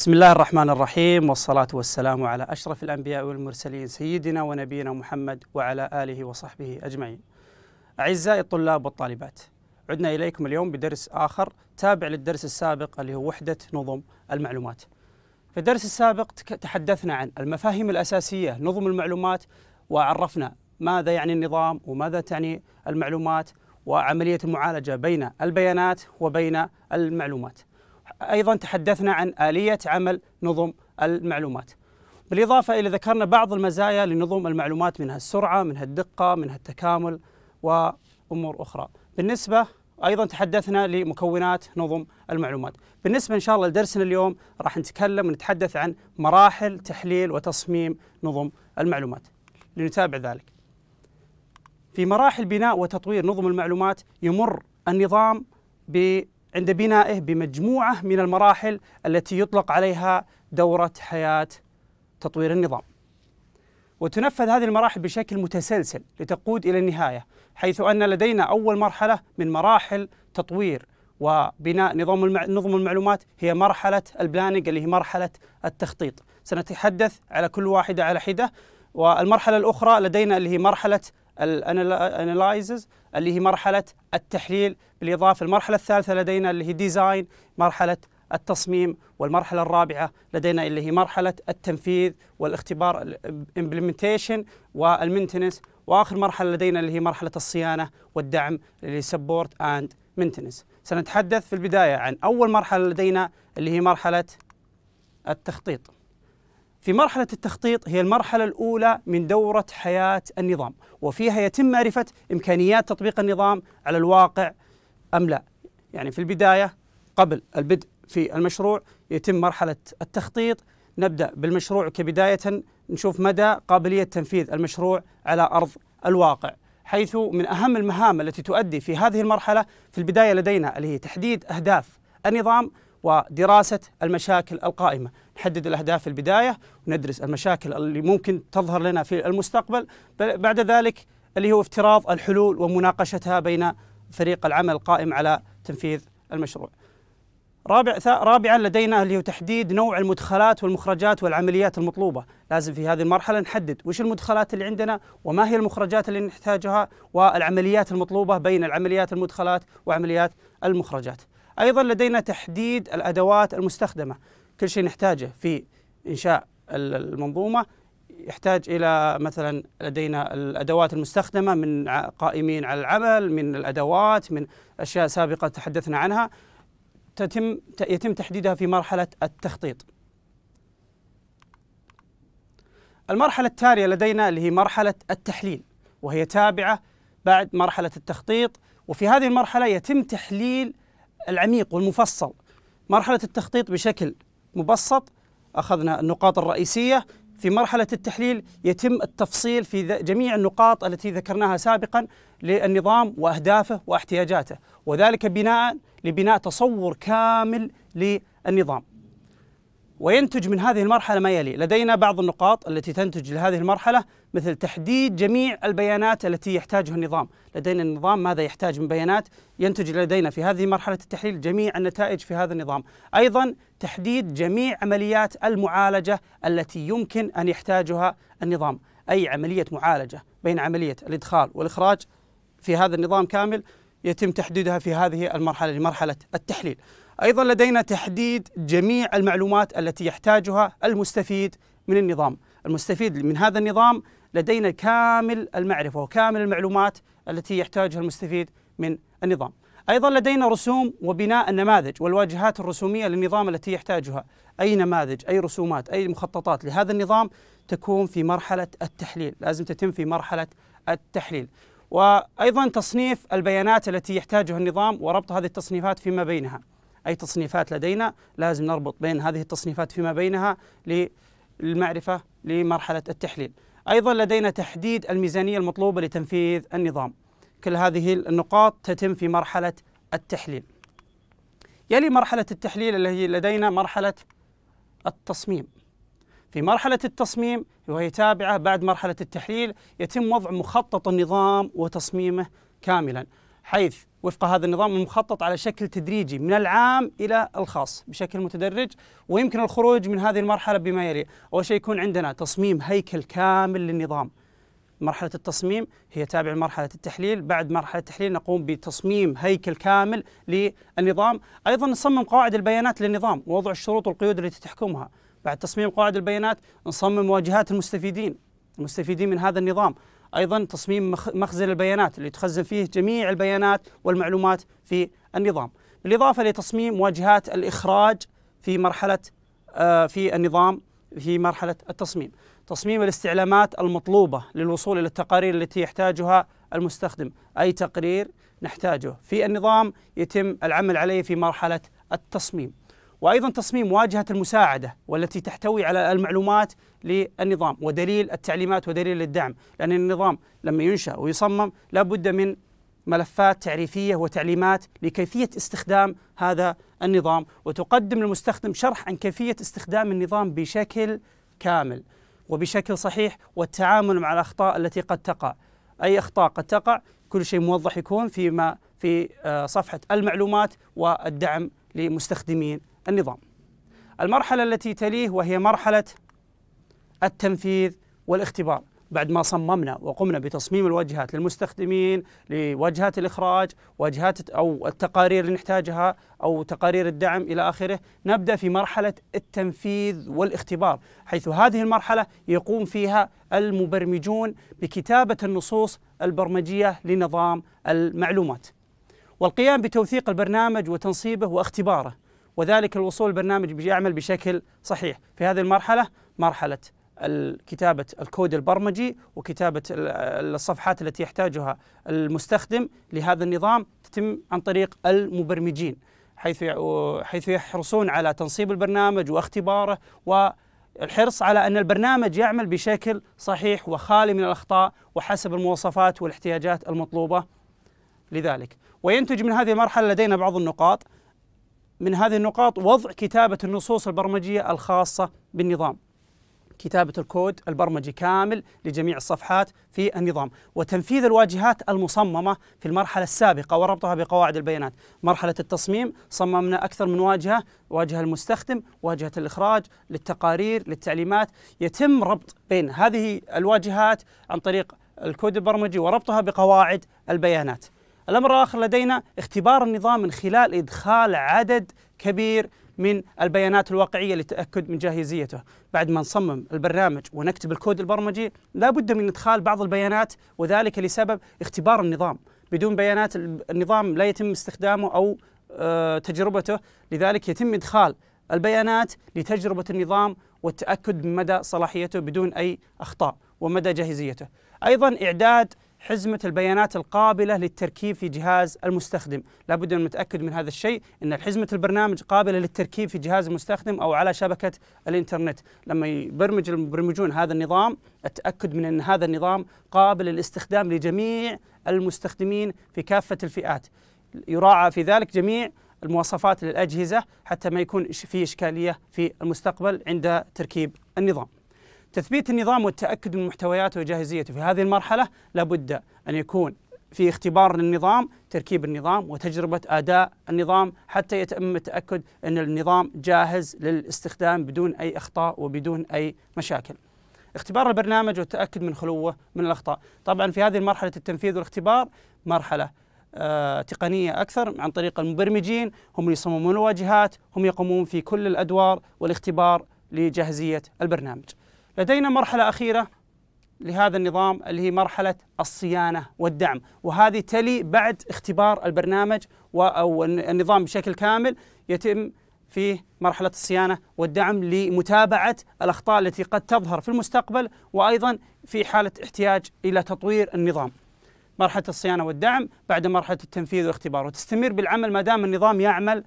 بسم الله الرحمن الرحيم والصلاة والسلام على أشرف الأنبياء والمرسلين سيدنا ونبينا محمد وعلى آله وصحبه أجمعين. أعزائي الطلاب والطالبات، عدنا إليكم اليوم بدرس آخر تابع للدرس السابق اللي هو وحدة نظم المعلومات. في الدرس السابق تحدثنا عن المفاهيم الأساسية نظم المعلومات وعرفنا ماذا يعني النظام وماذا تعني المعلومات وعملية المعالجة بين البيانات وبين المعلومات. أيضا تحدثنا عن آلية عمل نظم المعلومات بالإضافة إلى ذكرنا بعض المزايا لنظم المعلومات منها السرعة منها الدقة منها التكامل وأمور أخرى بالنسبة أيضا تحدثنا لمكونات نظم المعلومات بالنسبة إن شاء الله لدرسنا اليوم راح نتكلم ونتحدث عن مراحل تحليل وتصميم نظم المعلومات لنتابع ذلك في مراحل بناء وتطوير نظم المعلومات يمر النظام ب عند بنائه بمجموعة من المراحل التي يطلق عليها دورة حياة تطوير النظام وتنفذ هذه المراحل بشكل متسلسل لتقود إلى النهاية حيث أن لدينا أول مرحلة من مراحل تطوير وبناء نظام المع... نظم المعلومات هي مرحلة البلاننج اللي هي مرحلة التخطيط سنتحدث على كل واحدة على حدة والمرحلة الأخرى لدينا اللي هي مرحلة الاناليزز اللي هي مرحله التحليل بالاضافه المرحله الثالثه لدينا اللي هي ديزاين مرحله التصميم والمرحله الرابعه لدينا اللي هي مرحله التنفيذ والاختبار الامبلمنتيشن والمينتنس واخر مرحله لدينا اللي هي مرحله الصيانه والدعم اللي سبورت اند مينتنس سنتحدث في البدايه عن اول مرحله لدينا اللي هي مرحله التخطيط في مرحلة التخطيط هي المرحلة الأولى من دورة حياة النظام وفيها يتم معرفة إمكانيات تطبيق النظام على الواقع أم لا يعني في البداية قبل البدء في المشروع يتم مرحلة التخطيط نبدأ بالمشروع كبداية نشوف مدى قابلية تنفيذ المشروع على أرض الواقع حيث من أهم المهام التي تؤدي في هذه المرحلة في البداية لدينا اللي هي تحديد أهداف النظام ودراسة المشاكل القائمة نحدد الأهداف في البداية وندرس المشاكل اللي ممكن تظهر لنا في المستقبل بعد ذلك اللي هو افتراض الحلول ومناقشتها بين فريق العمل القائم على تنفيذ المشروع رابع رابعا لدينا اللي هو تحديد نوع المدخلات والمخرجات والعمليات المطلوبة لازم في هذه المرحلة نحدد وش المدخلات اللي عندنا وما هي المخرجات اللي نحتاجها والعمليات المطلوبة بين العمليات المدخلات وعمليات المخرجات أيضا لدينا تحديد الأدوات المستخدمة كل شيء نحتاجه في إنشاء المنظومة يحتاج إلى مثلا لدينا الأدوات المستخدمة من قائمين على العمل من الأدوات من أشياء سابقة تحدثنا عنها تتم يتم تحديدها في مرحلة التخطيط المرحلة التالية لدينا اللي هي مرحلة التحليل وهي تابعة بعد مرحلة التخطيط وفي هذه المرحلة يتم تحليل العميق والمفصل مرحلة التخطيط بشكل مبسط أخذنا النقاط الرئيسية في مرحلة التحليل يتم التفصيل في جميع النقاط التي ذكرناها سابقا للنظام وأهدافه واحتياجاته وذلك بناء لبناء تصور كامل للنظام وينتج من هذه المرحلة ما يلي لدينا بعض النقاط التي تنتج لهذه المرحلة مثل تحديد جميع البيانات التي يحتاجها النظام لدينا النظام ماذا يحتاج من بيانات ينتج لدينا في هذه مرحلة التحليل جميع النتائج في هذا النظام أيضا تحديد جميع عمليات المعالجة التي يمكن أن يحتاجها النظام أي عملية معالجة بين عملية الإدخال والإخراج في هذا النظام كامل يتم تحديدها في هذه المرحلة لمرحلة التحليل أيضا لدينا تحديد جميع المعلومات التي يحتاجها المستفيد من النظام المستفيد من هذا النظام لدينا كامل المعرفة وكامل المعلومات التي يحتاجها المستفيد من النظام أيضا لدينا رسوم وبناء النماذج والواجهات الرسومية للنظام التي يحتاجها أي نماذج أي رسومات أي مخططات لهذا النظام تكون في مرحلة التحليل لازم تتم في مرحلة التحليل وأيضا تصنيف البيانات التي يحتاجها النظام وربط هذه التصنيفات فيما بينها أي تصنيفات لدينا لازم نربط بين هذه التصنيفات فيما بينها للمعرفة لمرحلة التحليل أيضا لدينا تحديد الميزانية المطلوبة لتنفيذ النظام كل هذه النقاط تتم في مرحلة التحليل يلي مرحلة التحليل التي لدينا مرحلة التصميم في مرحلة التصميم وهي تابعة بعد مرحلة التحليل يتم وضع مخطط النظام وتصميمه كاملا حيث وفق هذا النظام المخطط على شكل تدريجي من العام الى الخاص بشكل متدرج ويمكن الخروج من هذه المرحله بما يلي، اول شيء يكون عندنا تصميم هيكل كامل للنظام. مرحله التصميم هي تابعه لمرحله التحليل، بعد مرحله التحليل نقوم بتصميم هيكل كامل للنظام، ايضا نصمم قواعد البيانات للنظام ووضع الشروط والقيود التي تحكمها. بعد تصميم قواعد البيانات نصمم واجهات المستفيدين المستفيدين من هذا النظام أيضا تصميم مخزن البيانات اللي تخزن فيه جميع البيانات والمعلومات في النظام بالإضافة لتصميم واجهات الإخراج في مرحلة آه، في النظام في مرحلة التصميم تصميم الاستعلامات المطلوبة للوصول إلى التقارير التي يحتاجها المستخدم أي تقرير نحتاجه في النظام يتم العمل عليه في مرحلة التصميم وأيضا تصميم واجهة المساعدة والتي تحتوي على المعلومات للنظام ودليل التعليمات ودليل الدعم لأن النظام لما ينشأ ويصمم لا بد من ملفات تعريفية وتعليمات لكيفية استخدام هذا النظام وتقدم للمستخدم شرح عن كيفية استخدام النظام بشكل كامل وبشكل صحيح والتعامل مع الأخطاء التي قد تقع أي أخطاء قد تقع كل شيء موضح يكون فيما في آه، صفحة المعلومات والدعم لمستخدمين النظام المرحلة التي تليه وهي مرحلة التنفيذ والاختبار بعد ما صممنا وقمنا بتصميم الواجهات للمستخدمين لواجهات الإخراج واجهات أو التقارير اللي نحتاجها أو تقارير الدعم إلى آخره نبدأ في مرحلة التنفيذ والاختبار حيث هذه المرحلة يقوم فيها المبرمجون بكتابة النصوص البرمجية لنظام المعلومات والقيام بتوثيق البرنامج وتنصيبه واختباره وذلك الوصول البرنامج بيعمل بشكل صحيح في هذه المرحلة مرحلة كتابة الكود البرمجي وكتابة الصفحات التي يحتاجها المستخدم لهذا النظام تتم عن طريق المبرمجين حيث حيث يحرصون على تنصيب البرنامج واختباره والحرص على ان البرنامج يعمل بشكل صحيح وخالي من الاخطاء وحسب المواصفات والاحتياجات المطلوبه لذلك وينتج من هذه المرحله لدينا بعض النقاط من هذه النقاط وضع كتابة النصوص البرمجية الخاصة بالنظام كتابة الكود البرمجي كامل لجميع الصفحات في النظام وتنفيذ الواجهات المصممة في المرحلة السابقة وربطها بقواعد البيانات مرحلة التصميم صممنا أكثر من واجهة واجهة المستخدم واجهة الإخراج للتقارير للتعليمات يتم ربط بين هذه الواجهات عن طريق الكود البرمجي وربطها بقواعد البيانات الأمر الآخر لدينا اختبار النظام من خلال إدخال عدد كبير من البيانات الواقعية للتأكد من جاهزيته بعد ما نصمم البرنامج ونكتب الكود البرمجي لا بد من إدخال بعض البيانات وذلك لسبب اختبار النظام بدون بيانات النظام لا يتم استخدامه أو آه، تجربته لذلك يتم إدخال البيانات لتجربة النظام والتأكد من مدى صلاحيته بدون أي أخطاء ومدى جاهزيته أيضا إعداد حزمة البيانات القابلة للتركيب في جهاز المستخدم لابد أن نتأكد من هذا الشيء أن حزمة البرنامج قابلة للتركيب في جهاز المستخدم أو على شبكة الإنترنت لما يبرمج المبرمجون هذا النظام التأكد من أن هذا النظام قابل للاستخدام لجميع المستخدمين في كافة الفئات يراعى في ذلك جميع المواصفات للأجهزة حتى ما يكون في إشكالية في المستقبل عند تركيب النظام تثبيت النظام والتأكد من محتوياته وجاهزيته في هذه المرحلة لابد أن يكون في اختبار للنظام تركيب النظام وتجربة أداء النظام حتى يتم التأكد أن النظام جاهز للاستخدام بدون أي أخطاء وبدون أي مشاكل اختبار البرنامج والتأكد من خلوه من الأخطاء طبعا في هذه المرحلة التنفيذ والاختبار مرحلة آه تقنية أكثر عن طريق المبرمجين هم اللي يصممون الواجهات هم يقومون في كل الأدوار والاختبار لجاهزية البرنامج لدينا مرحلة أخيرة لهذا النظام اللي هي مرحلة الصيانة والدعم وهذه تلي بعد اختبار البرنامج أو النظام بشكل كامل يتم في مرحلة الصيانة والدعم لمتابعة الأخطاء التي قد تظهر في المستقبل وأيضا في حالة احتياج إلى تطوير النظام مرحلة الصيانة والدعم بعد مرحلة التنفيذ والاختبار وتستمر بالعمل ما دام النظام يعمل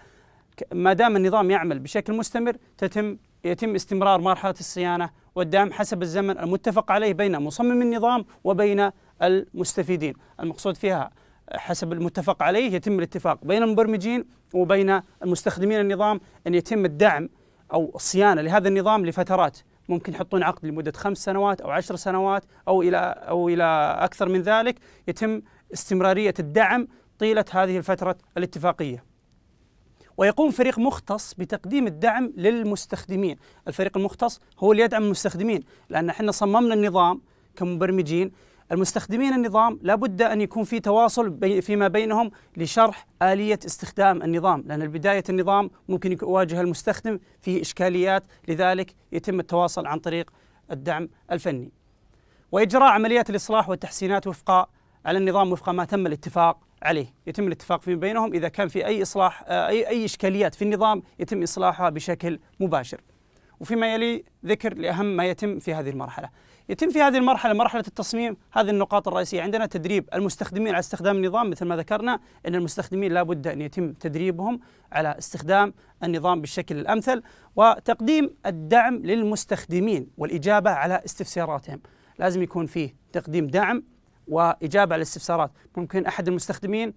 ما دام النظام يعمل بشكل مستمر تتم يتم استمرار مرحلة الصيانة والدعم حسب الزمن المتفق عليه بين مصمم النظام وبين المستفيدين المقصود فيها حسب المتفق عليه يتم الاتفاق بين المبرمجين وبين المستخدمين النظام أن يتم الدعم أو الصيانة لهذا النظام لفترات ممكن يحطون عقد لمدة خمس سنوات أو عشر سنوات أو إلى أو إلى أكثر من ذلك يتم استمرارية الدعم طيلة هذه الفترة الاتفاقية ويقوم فريق مختص بتقديم الدعم للمستخدمين الفريق المختص هو اللي يدعم المستخدمين لأن احنا صممنا النظام كمبرمجين المستخدمين النظام لابد أن يكون في تواصل فيما بينهم لشرح آلية استخدام النظام لأن بداية النظام ممكن يواجه المستخدم فيه إشكاليات لذلك يتم التواصل عن طريق الدعم الفني وإجراء عمليات الإصلاح والتحسينات وفق على النظام وفق ما تم الاتفاق عليه يتم الاتفاق فيما بينهم إذا كان في أي إصلاح آه، أي, أي إشكاليات في النظام يتم إصلاحها بشكل مباشر وفيما يلي ذكر لأهم ما يتم في هذه المرحلة يتم في هذه المرحلة مرحلة التصميم هذه النقاط الرئيسية عندنا تدريب المستخدمين على استخدام النظام مثل ما ذكرنا أن المستخدمين لابد أن يتم تدريبهم على استخدام النظام بالشكل الأمثل وتقديم الدعم للمستخدمين والإجابة على استفساراتهم لازم يكون فيه تقديم دعم واجابه على الاستفسارات ممكن احد المستخدمين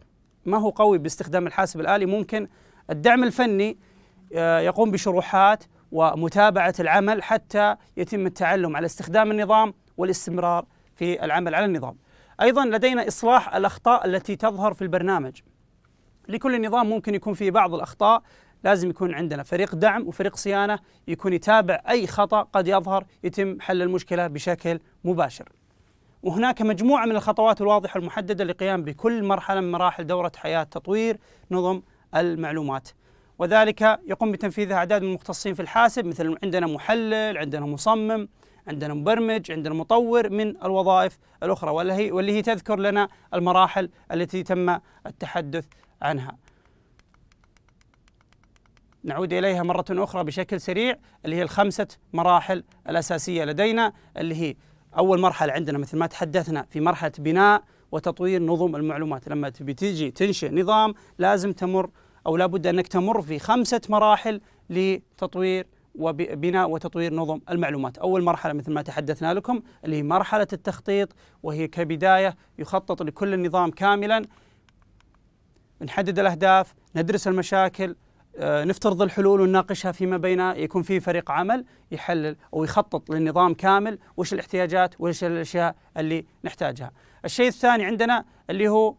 ما هو قوي باستخدام الحاسب الالي ممكن الدعم الفني آه، يقوم بشروحات ومتابعه العمل حتى يتم التعلم على استخدام النظام والاستمرار في العمل على النظام ايضا لدينا اصلاح الاخطاء التي تظهر في البرنامج لكل نظام ممكن يكون فيه بعض الاخطاء لازم يكون عندنا فريق دعم وفريق صيانه يكون يتابع اي خطا قد يظهر يتم حل المشكله بشكل مباشر وهناك مجموعة من الخطوات الواضحة المحددة للقيام بكل مرحلة من مراحل دورة حياة تطوير نظم المعلومات وذلك يقوم بتنفيذها أعداد من المختصين في الحاسب مثل عندنا محلل عندنا مصمم عندنا مبرمج عندنا مطور من الوظائف الأخرى واللي هي تذكر لنا المراحل التي تم التحدث عنها نعود إليها مرة أخرى بشكل سريع اللي هي الخمسة مراحل الأساسية لدينا اللي هي أول مرحلة عندنا مثل ما تحدثنا في مرحلة بناء وتطوير نظم المعلومات لما تبي تجي تنشئ نظام لازم تمر أو لابد أنك تمر في خمسة مراحل لتطوير وبناء وتطوير نظم المعلومات أول مرحلة مثل ما تحدثنا لكم اللي هي مرحلة التخطيط وهي كبداية يخطط لكل النظام كاملا نحدد الأهداف ندرس المشاكل آه، نفترض الحلول ونناقشها فيما بين يكون في فريق عمل يحلل او يخطط للنظام كامل وش الاحتياجات وش الاشياء اللي نحتاجها. الشيء الثاني عندنا اللي هو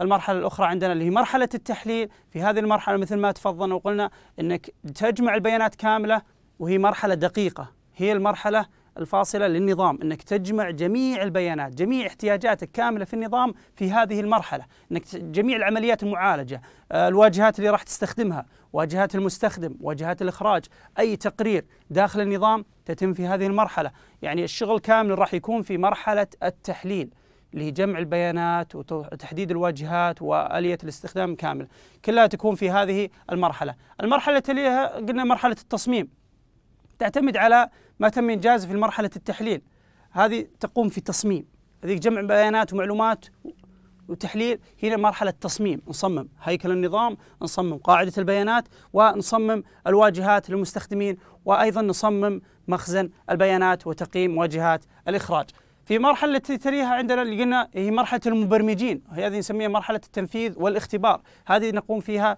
المرحله الاخرى عندنا اللي هي مرحله التحليل، في هذه المرحله مثل ما تفضلنا وقلنا انك تجمع البيانات كامله وهي مرحله دقيقه، هي المرحله الفاصله للنظام انك تجمع جميع البيانات، جميع احتياجاتك كامله في النظام في هذه المرحله، انك جميع العمليات المعالجه، آه، الواجهات اللي راح تستخدمها واجهات المستخدم واجهات الإخراج أي تقرير داخل النظام تتم في هذه المرحلة يعني الشغل كامل راح يكون في مرحلة التحليل لجمع البيانات وتحديد الواجهات وآلية الاستخدام كامل كلها تكون في هذه المرحلة المرحلة تليها قلنا مرحلة التصميم تعتمد على ما تم إنجازه في مرحلة التحليل هذه تقوم في تصميم هذه جمع بيانات ومعلومات وتحليل هنا مرحلة تصميم نصمم هيكل النظام نصمم قاعدة البيانات ونصمم الواجهات للمستخدمين وأيضا نصمم مخزن البيانات وتقييم واجهات الإخراج في مرحلة التي تليها عندنا اللي قلنا هي مرحلة المبرمجين هذه نسميها مرحلة التنفيذ والاختبار هذه نقوم فيها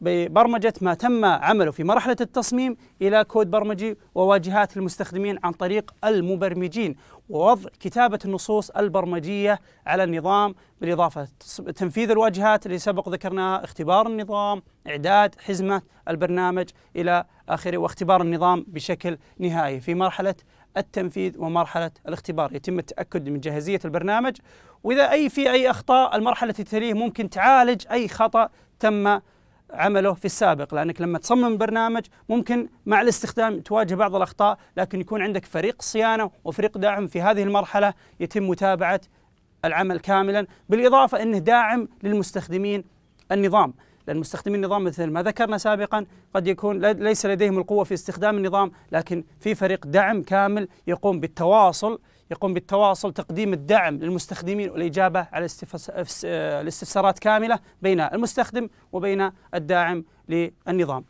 ببرمجة ما تم عمله في مرحلة التصميم إلى كود برمجي وواجهات المستخدمين عن طريق المبرمجين ووضع كتابة النصوص البرمجية على النظام بالإضافة تنفيذ الواجهات اللي سبق ذكرناها اختبار النظام إعداد حزمة البرنامج إلى آخره واختبار النظام بشكل نهائي في مرحلة التنفيذ ومرحلة الاختبار يتم التأكد من جاهزية البرنامج وإذا أي في أي أخطاء المرحلة التي تليه ممكن تعالج أي خطأ تم عمله في السابق لانك لما تصمم برنامج ممكن مع الاستخدام تواجه بعض الاخطاء لكن يكون عندك فريق صيانه وفريق داعم في هذه المرحله يتم متابعه العمل كاملا بالاضافه انه داعم للمستخدمين النظام لان مستخدمين النظام مثل ما ذكرنا سابقا قد يكون ليس لديهم القوه في استخدام النظام لكن في فريق دعم كامل يقوم بالتواصل يقوم بالتواصل تقديم الدعم للمستخدمين والإجابة على آه، الاستفسارات كاملة بين المستخدم وبين الداعم للنظام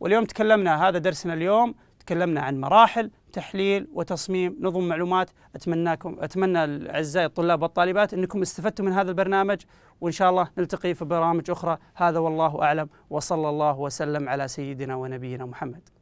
واليوم تكلمنا هذا درسنا اليوم تكلمنا عن مراحل تحليل وتصميم نظم معلومات اتمناكم اتمنى أعزائي الطلاب والطالبات انكم استفدتم من هذا البرنامج وان شاء الله نلتقي في برامج اخرى هذا والله اعلم وصلى الله وسلم على سيدنا ونبينا محمد